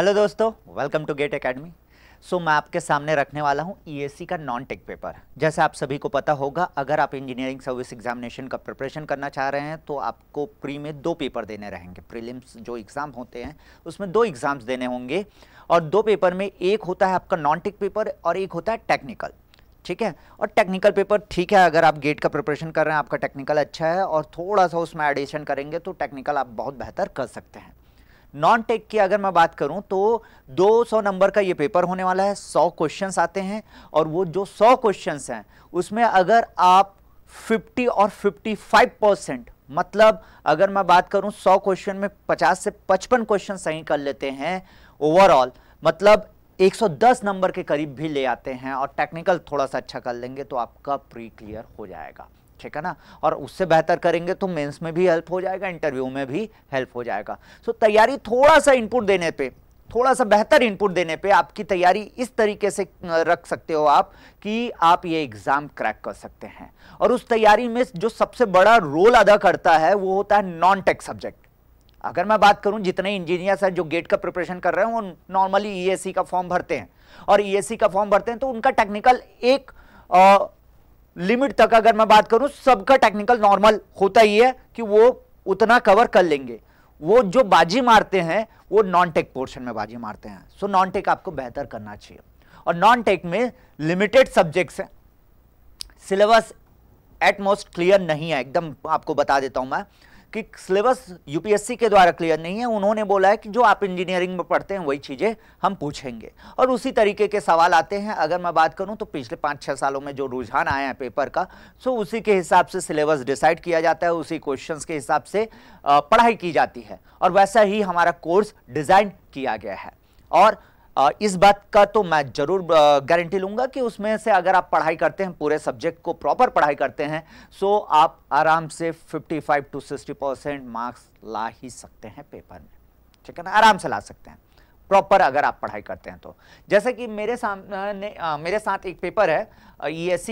hello दोस्तों welcome to GATE Academy so मैं आपके सामने रखने वाला हूँ ईएससी e का नॉन टेक पेपर जैसे आप सभी को पता होगा अगर आप इंजीनियरिंग सर्विस एग्जामिनेशन का प्रिपरेशन करना चाह रहे हैं तो आपको प्री में दो पेपर देने रहेंगे प्रीलिम्स जो एग्ज़ाम होते हैं उसमें दो एग्ज़ाम्स देने होंगे और दो पेपर में एक होता है आपका नॉन टेक पेपर और एक होता है टेक्निकल ठीक है और टेक्निकल पेपर ठीक है अगर आप गेट का प्रिपरेशन कर रहे हैं आपका टेक्निकल अच्छा है और थोड़ा सा उसमें एडिशन करेंगे तो टेक्निकल आप बहुत बेहतर कर सकते हैं नॉन टेक की अगर मैं बात करूं तो 200 नंबर का ये पेपर होने वाला है 100 क्वेश्चंस आते हैं और वो जो 100 क्वेश्चंस हैं उसमें अगर आप 50 और 55 परसेंट मतलब अगर मैं बात करूं 100 क्वेश्चन में 50 से 55 क्वेश्चन सही कर लेते हैं ओवरऑल मतलब 110 नंबर के करीब भी ले आते हैं और टेक्निकल थोड़ा सा अच्छा कर लेंगे तो आपका प्री क्लियर हो जाएगा ठीक है ना और उससे बेहतर करेंगे तो मेंस में भी हेल्प हो जाएगा इंटरव्यू में भी हेल्प हो जाएगा सो so, तैयारी थोड़ा सा इनपुट देने पे थोड़ा सा बेहतर इनपुट देने पे आपकी तैयारी इस तरीके से रख सकते हो आप कि आप ये एग्ज़ाम क्रैक कर सकते हैं और उस तैयारी में जो सबसे बड़ा रोल अदा करता है वो होता है नॉन टेक सब्जेक्ट अगर मैं बात करूं जितने इंजीनियर्स हैं जो गेट का प्रिपरेशन कर रहे हैं वो नॉर्मली ई e e का फॉर्म भरते हैं और ई e का फॉर्म भरते हैं तो उनका टेक्निकल एक लिमिट तक अगर मैं बात करूं सबका टेक्निकल नॉर्मल होता ही है कि वो उतना कवर कर लेंगे वो जो बाजी मारते हैं वो नॉन टेक पोर्शन में बाजी मारते हैं सो नॉन टेक आपको बेहतर करना चाहिए और नॉन टेक में लिमिटेड सब्जेक्ट्स हैं सिलेबस एटमोस्ट क्लियर नहीं है एकदम आपको बता देता हूं मैं कि सिलेबस यूपीएससी के द्वारा क्लियर नहीं है उन्होंने बोला है कि जो आप इंजीनियरिंग में पढ़ते हैं वही चीज़ें हम पूछेंगे और उसी तरीके के सवाल आते हैं अगर मैं बात करूं तो पिछले पाँच छः सालों में जो रुझान आया है पेपर का सो तो उसी के हिसाब से सिलेबस डिसाइड किया जाता है उसी क्वेश्चन के हिसाब से पढ़ाई की जाती है और वैसा ही हमारा कोर्स डिज़ाइन किया गया है और इस बात का तो मैं जरूर गारंटी लूँगा कि उसमें से अगर आप पढ़ाई करते हैं पूरे सब्जेक्ट को प्रॉपर पढ़ाई करते हैं सो आप आराम से 55 टू 60 परसेंट मार्क्स ला ही सकते हैं पेपर में ठीक है ना आराम से ला सकते हैं प्रॉपर अगर आप पढ़ाई करते हैं तो जैसे कि मेरे सामने मेरे साथ एक पेपर है ई एस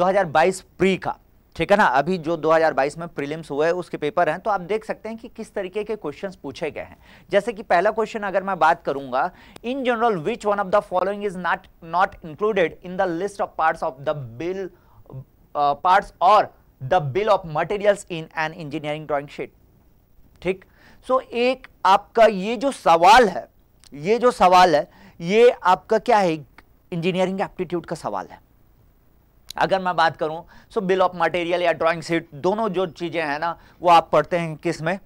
2022 प्री का ठीक है ना अभी जो 2022 में प्रीलिम्स हुए उसके पेपर हैं तो आप देख सकते हैं कि किस तरीके के क्वेश्चंस पूछे गए हैं जैसे कि पहला क्वेश्चन अगर मैं बात करूंगा in general which one of the following is not not included in the list of parts of the bill parts और the bill of materials in an engineering drawing sheet ठीक सो so, एक आपका ये जो सवाल है ये जो सवाल है ये आपका क्या है इंजीनियरिंग एप्टीट्यूड का सवाल है अगर मैं बात करूं सो बिल ऑफ मटेरियल या ड्राइंग शीट दोनों जो चीज़ें हैं ना वो आप पढ़ते हैं किस में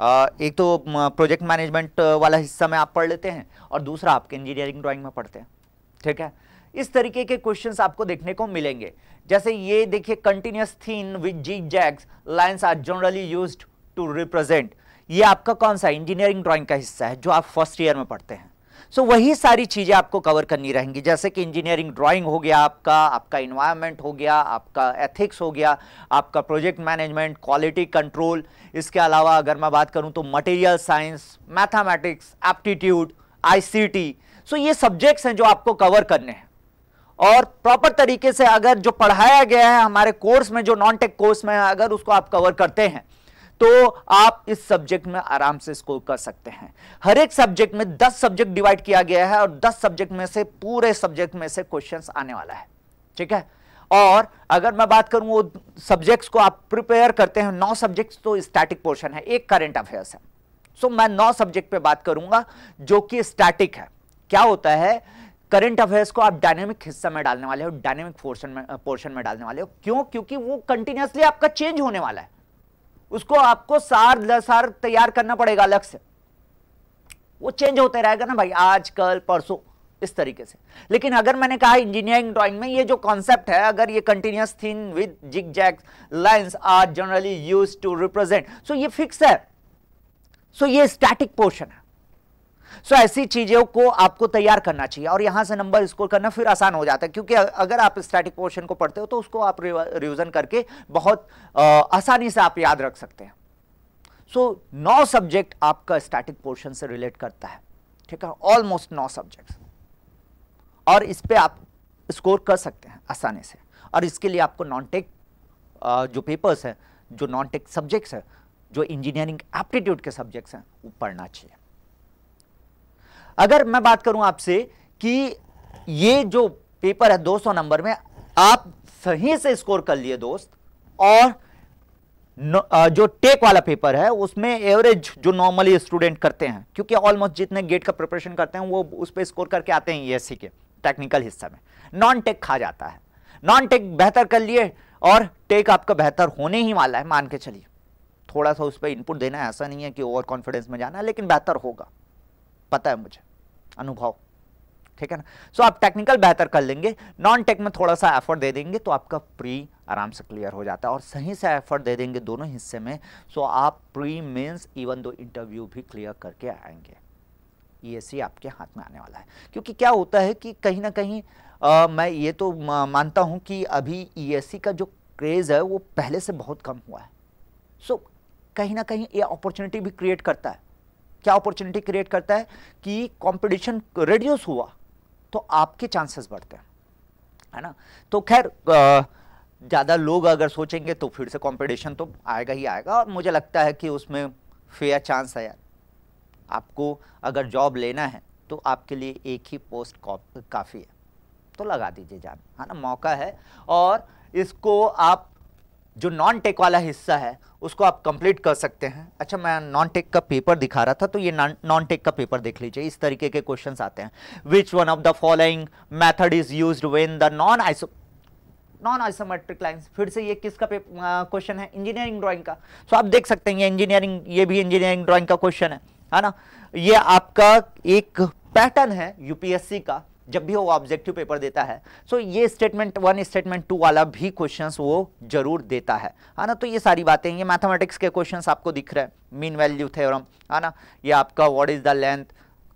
आ, एक तो प्रोजेक्ट मैनेजमेंट वाला हिस्सा में आप पढ़ लेते हैं और दूसरा आपके इंजीनियरिंग ड्राइंग में पढ़ते हैं ठीक है इस तरीके के क्वेश्चंस आपको देखने को मिलेंगे जैसे ये देखिए continuous thin with zigzag lines are generally use to represent ये आपका कौन सा इंजीनियरिंग ड्राॅइंग का हिस्सा है जो आप फर्स्ट ईयर में पढ़ते हैं सो so, वही सारी चीज़ें आपको कवर करनी रहेंगी जैसे कि इंजीनियरिंग ड्राइंग हो गया आपका आपका इन्वायरमेंट हो गया आपका एथिक्स हो गया आपका प्रोजेक्ट मैनेजमेंट क्वालिटी कंट्रोल इसके अलावा अगर मैं बात करूं तो material science mathematics aptitude ICT so ये सब्जेक्ट्स हैं जो आपको कवर करने हैं और प्रॉपर तरीके से अगर जो पढ़ाया गया है हमारे कोर्स में जो नॉन टेक कोर्स में है अगर उसको आप कवर करते हैं तो आप इस सब्जेक्ट में आराम से स्कोर कर सकते हैं हर एक सब्जेक्ट में 10 सब्जेक्ट डिवाइड किया गया है और 10 सब्जेक्ट में से पूरे सब्जेक्ट में से क्वेश्चंस आने वाला है ठीक है और अगर मैं बात करूं वो सब्जेक्ट्स को आप प्रिपेयर करते हैं नौ सब्जेक्ट्स तो स्टैटिक पोर्शन है एक करंट अफेयर्स है सो so, मैं नौ सब्जेक्ट पे बात करूंगा जो कि स्टैटिक है क्या होता है करंट अफेयर्स को आप डायनेमिक हिस्सा में डालने वाले हो डायनेमिक पोर्शन में पोर्शन में डालने वाले हो क्यों क्योंकि वो कंटिन्यूसली आपका चेंज होने वाला है उसको आपको सार सार तैयार करना पड़ेगा अलग से वो चेंज होते रहेगा ना भाई आज कल परसों इस तरीके से लेकिन अगर मैंने कहा इंजीनियरिंग ड्राइंग में ये जो कॉन्सेप्ट है अगर ये continuous thin with zigzag lines are generally use to represent so ये फिक्स है सो so ये स्टैटिक पोर्शन है सो so, ऐसी चीज़ों को आपको तैयार करना चाहिए और यहां से नंबर स्कोर करना फिर आसान हो जाता है क्योंकि अगर आप स्टैटिक पोर्शन को पढ़ते हो तो उसको आप रिविजन करके बहुत आसानी से आप याद रख सकते हैं सो नौ सब्जेक्ट आपका स्टैटिक पोर्शन से रिलेट करता है ठीक है ऑलमोस्ट नौ सब्जेक्ट और इस पर आप स्कोर कर सकते हैं आसानी से और इसके लिए आपको नॉन टेक जो पेपर्स हैं जो नॉन टेक सब्जेक्ट्स हैं जो इंजीनियरिंग एप्टीट्यूड के सब्जेक्ट्स हैं वो पढ़ना चाहिए अगर मैं बात करूं आपसे कि ये जो पेपर है 200 नंबर में आप सही से स्कोर कर लिए दोस्त और जो टेक वाला पेपर है उसमें एवरेज जो नॉर्मली स्टूडेंट करते हैं क्योंकि ऑलमोस्ट जितने गेट का प्रिपरेशन करते हैं वो उस पर स्कोर करके आते हैं ये e के टेक्निकल हिस्सा में नॉन टेक खा जाता है नॉन टेक बेहतर कर लिए और टेक आपका बेहतर होने ही वाला है मान के चलिए थोड़ा सा उस पर इनपुट देना है ऐसा नहीं है कि ओवर कॉन्फिडेंस में जाना है लेकिन बेहतर होगा पता है मुझे अनुभव ठीक है ना सो so, आप टेक्निकल बेहतर कर लेंगे नॉन टेक में थोड़ा सा एफर्ट दे देंगे तो आपका प्री आराम से क्लियर हो जाता है और सही से एफर्ट दे देंगे दोनों हिस्से में सो so आप प्री मेंस इवन दो इंटरव्यू भी क्लियर करके आएंगे सी आपके हाथ में आने वाला है क्योंकि क्या होता है कि कहीं ना कहीं आ, मैं ये तो मानता हूँ कि अभी ई e का जो क्रेज़ है वो पहले से बहुत कम हुआ है सो so, कहीं ना कहीं ये अपॉर्चुनिटी भी क्रिएट करता है क्या अपॉर्चुनिटी क्रिएट करता है कि कंपटीशन रिड्यूस हुआ तो आपके चांसेस बढ़ते हैं है ना तो खैर ज़्यादा लोग अगर सोचेंगे तो फिर से कंपटीशन तो आएगा ही आएगा और मुझे लगता है कि उसमें फेयर चांस है यार आपको अगर जॉब लेना है तो आपके लिए एक ही पोस्ट काफ़ी है तो लगा दीजिए जान है ना मौका है और इसको आप जो नॉन टेक वाला हिस्सा है उसको आप कंप्लीट कर सकते हैं अच्छा मैं नॉन टेक का पेपर दिखा रहा था तो ये नॉन टेक का पेपर देख लीजिए इस तरीके के क्वेश्चंस आते हैं which one of the following method is use when the non iso non isometric lines फिर से ये किसका क्वेश्चन है इंजीनियरिंग ड्रॉइंग का सो so आप देख सकते हैं ये इंजीनियरिंग ये भी इंजीनियरिंग ड्रॉइंग का क्वेश्चन है है ना ये आपका एक पैटर्न है यूपीएससी का जब भी वो ऑब्जेक्टिव पेपर देता है सो ये स्टेटमेंट वन स्टेटमेंट टू वाला भी क्वेश्चंस वो जरूर देता है है हाँ ना तो ये सारी बातें ये मैथमेटिक्स के क्वेश्चंस आपको दिख रहे हैं मीन वैल्यू थ्योरम है ना ये आपका what is the length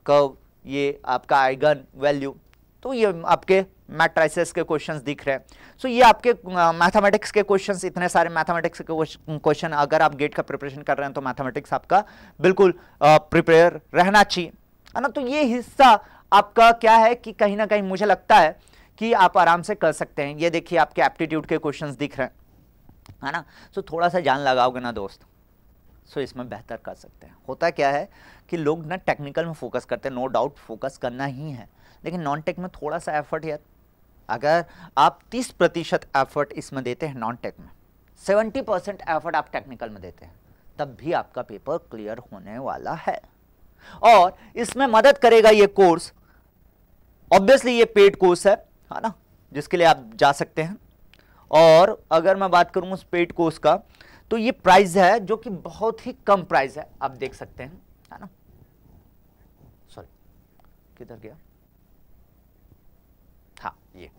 curve ये आपका आइगन वैल्यू तो ये आपके मैट्राइसिस के क्वेश्चंस दिख रहे हैं सो so, ये आपके मैथमेटिक्स uh, के क्वेश्चंस इतने सारे मैथमेटिक्स के क्वेश्चन अगर आप गेट का प्रिपरेशन कर रहे हैं तो मैथमेटिक्स आपका बिल्कुल प्रिपेयर uh, रहना चाहिए है हाँ ना तो ये हिस्सा आपका क्या है कि कहीं ना कहीं मुझे लगता है कि आप आराम से कर सकते हैं ये देखिए आपके एप्टीट्यूड के क्वेश्चंस दिख रहे हैं है ना सो तो थोड़ा सा जान लगाओगे ना दोस्त सो इसमें बेहतर कर सकते हैं होता क्या है कि लोग ना टेक्निकल में फोकस करते हैं नो डाउट फोकस करना ही है लेकिन नॉन टेक में थोड़ा सा एफर्ट यार अगर आप तीस प्रतिशत एफर्ट इसमें देते हैं नॉन टेक में सेवेंटी परसेंट एफर्ट आप टेक्निकल में देते हैं तब भी आपका पेपर क्लियर होने वाला है और इसमें मदद करेगा ये कोर्स ऑब्वियसली ये पेड कोर्स है है ना जिसके लिए आप जा सकते हैं और अगर मैं बात करूँ उस पेड कोर्स का तो ये प्राइस है जो कि बहुत ही कम प्राइस है आप देख सकते हैं है ना सॉरी किधर गया हाँ ये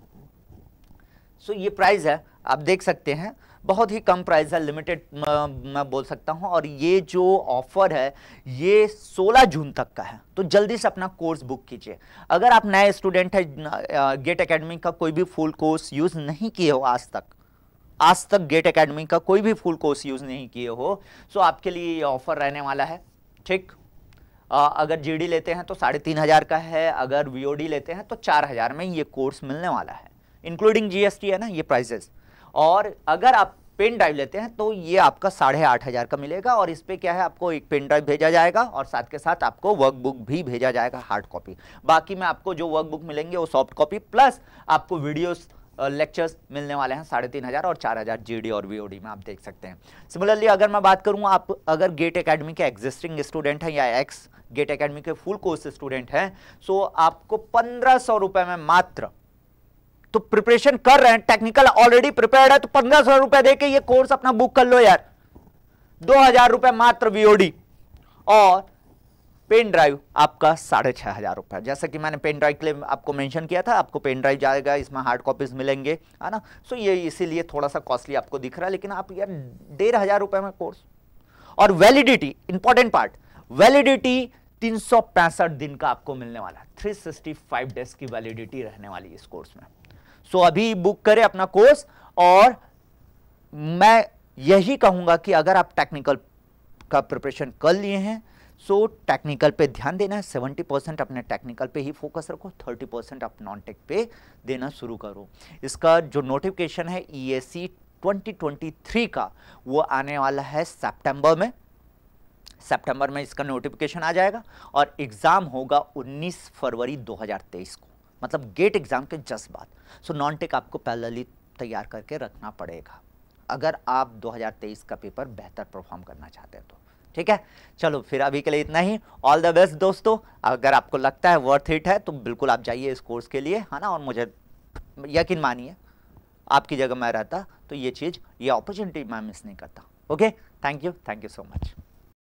सो so, ये प्राइस है आप देख सकते हैं बहुत ही कम प्राइस है लिमिटेड मैं बोल सकता हूँ और ये जो ऑफर है ये 16 जून तक का है तो जल्दी से अपना कोर्स बुक कीजिए अगर आप नए स्टूडेंट हैं गेट एकेडमी का कोई भी फुल कोर्स यूज़ नहीं किए हो आज तक आज तक गेट एकेडमी का कोई भी फुल कोर्स यूज़ नहीं किए हो सो तो आपके लिए ये ऑफर रहने वाला है ठीक अगर जीडी लेते हैं तो साढ़े तीन हज़ार का है अगर वीओडी लेते हैं तो चार हज़ार में ये कोर्स मिलने वाला है इंक्लूडिंग जीएसटी है ना ये प्राइजेज़ और अगर आप पेन ड्राइव लेते हैं तो ये आपका साढ़े आठ हज़ार का मिलेगा और इस पर क्या है आपको एक पेन ड्राइव भेजा जाएगा और साथ के साथ आपको वर्कबुक भी भेजा जाएगा हार्ड कॉपी बाकी में आपको जो वर्कबुक मिलेंगे वो सॉफ्ट कॉपी प्लस आपको वीडियोस लेक्चर्स मिलने वाले हैं साढ़े तीन हज़ार और चार हज़ार जी और वी में आप देख सकते हैं सिमिलरली अगर मैं बात करूँ आप अगर गेट अकेडमी के एग्जिस्टिंग स्टूडेंट हैं या एक्स गेट अकेडमी के फुल कोर्स स्टूडेंट हैं सो आपको पंद्रह सौ रुपये में मात्र तो प्रिपरेशन कर रहे हैं टेक्निकल ऑलरेडी प्रिपेयर है तो पंद्रह सौ रुपए देके ये कोर्स अपना बुक कर लो यार दो हजार रुपए मात्र वीओडी और पेन ड्राइव आपका साढ़े छह हज़ार रुपए जैसे कि मैंने पेन ड्राइव के लिए आपको मेंशन किया था आपको पेन ड्राइव जाएगा इसमें हार्ड कॉपीज़ मिलेंगे है ना सो ये इसीलिए थोड़ा सा कॉस्टली आपको दिख रहा है लेकिन आप यार डेढ़ हज़ार रुपए में कोर्स और वैलिडिटी इंपॉर्टेंट पार्ट वैलिडिटी तीन दिन का आपको मिलने वाला थ्री सिक्सटी फाइव डेज की वैलिडिटी रहने वाली इस कोर्स में सो अभी बुक करें अपना कोर्स और मैं यही कहूँगा कि अगर आप टेक्निकल का प्रिपरेशन कर लिए हैं सो टेक्निकल पे ध्यान देना है सेवेंटी परसेंट अपने टेक्निकल पे ही फोकस रखो थर्टी परसेंट आप नॉन टेक पे देना शुरू करो इसका जो नोटिफिकेशन है ई e 2023 का वो आने वाला है सितंबर में सितंबर में इसका नोटिफिकेशन आ जाएगा और एग्ज़ाम होगा 19 फरवरी 2023 को मतलब गेट एग्ज़ाम के जस्ट बाद सो नॉन टेक आपको पैरेलली तैयार करके रखना पड़ेगा अगर आप 2023 का पेपर बेहतर परफॉर्म करना चाहते हैं तो ठीक है चलो फिर अभी के लिए इतना ही ऑल द बेस्ट दोस्तों अगर आपको लगता है वर्थ हिट है तो बिल्कुल आप जाइए इस कोर्स के लिए है ना और मुझे यकीन मानिए आपकी जगह मैं रहता तो ये चीज़ ये अपॉर्चुनिटी मैं मिस नहीं करता okay thank you thank you so much